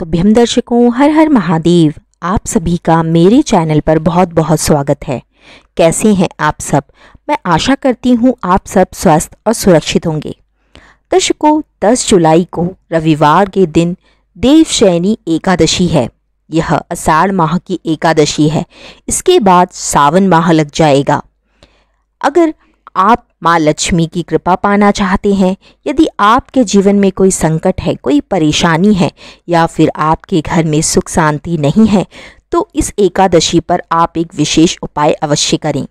सुभ्यम दर्शकों हर हर महादेव आप सभी का मेरे चैनल पर बहुत बहुत स्वागत है कैसे हैं आप सब मैं आशा करती हूँ आप सब स्वस्थ और सुरक्षित होंगे दर्शकों 10 जुलाई को रविवार के दिन देवशैनी एकादशी है यह अषाढ़ माह की एकादशी है इसके बाद सावन माह लग जाएगा अगर आप माँ लक्ष्मी की कृपा पाना चाहते हैं यदि आपके जीवन में कोई संकट है कोई परेशानी है या फिर आपके घर में सुख शांति नहीं है तो इस एकादशी पर आप एक विशेष उपाय अवश्य करें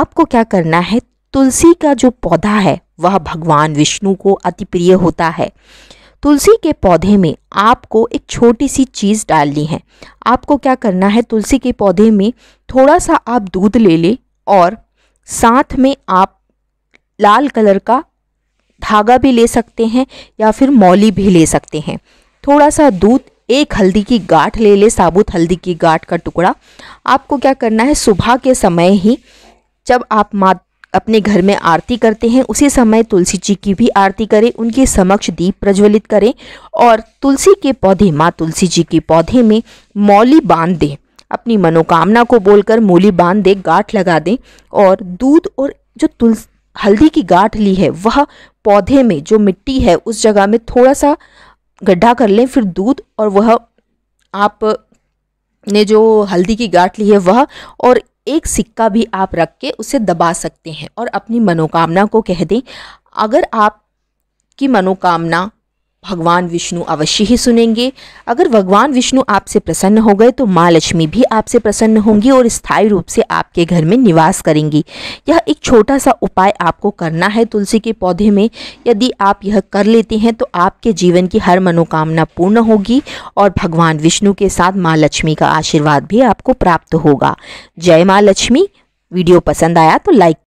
आपको क्या करना है तुलसी का जो पौधा है वह भगवान विष्णु को अति प्रिय होता है तुलसी के पौधे में आपको एक छोटी सी चीज़ डालनी है आपको क्या करना है तुलसी के पौधे में थोड़ा सा आप दूध ले लें और साथ में आप लाल कलर का धागा भी ले सकते हैं या फिर मौली भी ले सकते हैं थोड़ा सा दूध एक हल्दी की गाठ ले ले साबुत हल्दी की गाठ का टुकड़ा आपको क्या करना है सुबह के समय ही जब आप माँ अपने घर में आरती करते हैं उसी समय तुलसी जी की भी आरती करें उनके समक्ष दीप प्रज्वलित करें और तुलसी के पौधे माँ तुलसी जी के पौधे में मौली बांध दें अपनी मनोकामना को बोलकर मूली बांध दें गांठ लगा दें और दूध और जो तुल हल्दी की गांठ ली है वह पौधे में जो मिट्टी है उस जगह में थोड़ा सा गड्ढा कर लें फिर दूध और वह आप ने जो हल्दी की गांठ ली है वह और एक सिक्का भी आप रख के उसे दबा सकते हैं और अपनी मनोकामना को कह दें अगर आप की मनोकामना भगवान विष्णु अवश्य ही सुनेंगे अगर भगवान विष्णु आपसे प्रसन्न हो गए तो माँ लक्ष्मी भी आपसे प्रसन्न होंगी और स्थायी रूप से आपके घर में निवास करेंगी यह एक छोटा सा उपाय आपको करना है तुलसी के पौधे में यदि आप यह कर लेते हैं तो आपके जीवन की हर मनोकामना पूर्ण होगी और भगवान विष्णु के साथ माँ लक्ष्मी का आशीर्वाद भी आपको प्राप्त होगा जय माँ लक्ष्मी वीडियो पसंद आया तो लाइक